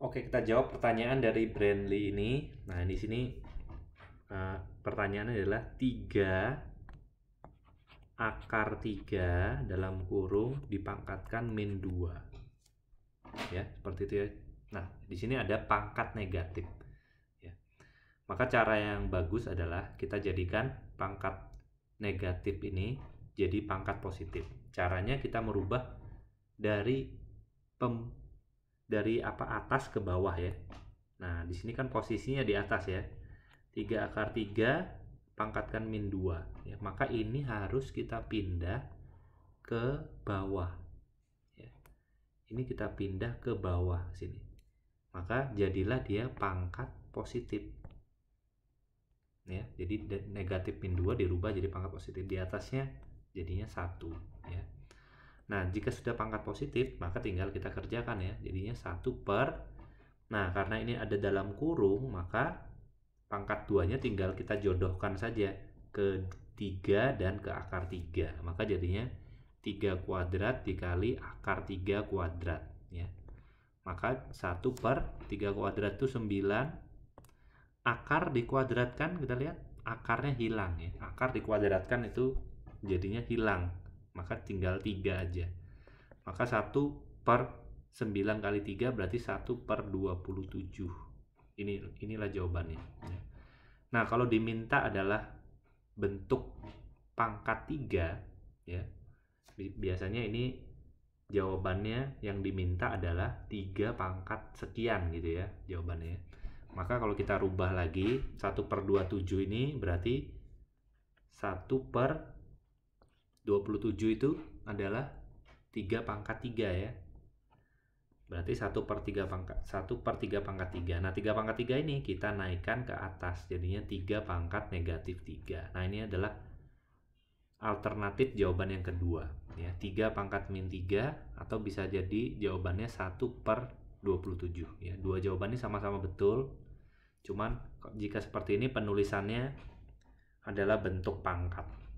Oke, kita jawab pertanyaan dari Brandly ini. Nah, di sini uh, pertanyaannya adalah 3 akar 3 dalam kurung dipangkatkan min 2. Ya, seperti itu ya. Nah, di sini ada pangkat negatif. Ya. Maka cara yang bagus adalah kita jadikan pangkat negatif ini jadi pangkat positif. Caranya kita merubah dari dari apa atas ke bawah ya. Nah, di sini kan posisinya di atas ya. 3 akar 3 pangkatkan min 2. Ya, maka ini harus kita pindah ke bawah. Ya. Ini kita pindah ke bawah sini. Maka jadilah dia pangkat positif. Ya, jadi negatif min 2 dirubah jadi pangkat positif. Di atasnya jadinya 1. Nah, jika sudah pangkat positif, maka tinggal kita kerjakan ya. Jadinya 1 per. Nah, karena ini ada dalam kurung, maka pangkat 2-nya tinggal kita jodohkan saja ke 3 dan ke akar 3. Maka jadinya 3 kuadrat dikali akar 3 kuadrat. ya Maka 1 per 3 kuadrat itu 9. Akar dikuadratkan, kita lihat akarnya hilang ya. Akar dikuadratkan itu jadinya hilang maka tinggal 3 aja maka 1 per 9 kali 3 berarti 1 per 27 ini inilah jawabannya ya. nah kalau diminta adalah bentuk pangkat 3 ya biasanya ini jawabannya yang diminta adalah 3 pangkat sekian gitu ya jawabannya maka kalau kita rubah lagi 1 per 27 ini berarti 1 per 27 itu adalah 3 pangkat 3 ya. Berarti 1 per 3 pangkat 1 per 3 pangkat 3. Nah 3 pangkat 3 ini kita naikkan ke atas. Jadinya 3 pangkat negatif 3. Nah ini adalah alternatif jawaban yang kedua. Ya, 3 pangkat min 3 atau bisa jadi jawabannya 1 per 27. Ya, dua jawabannya sama-sama betul. Cuman jika seperti ini penulisannya adalah bentuk pangkat.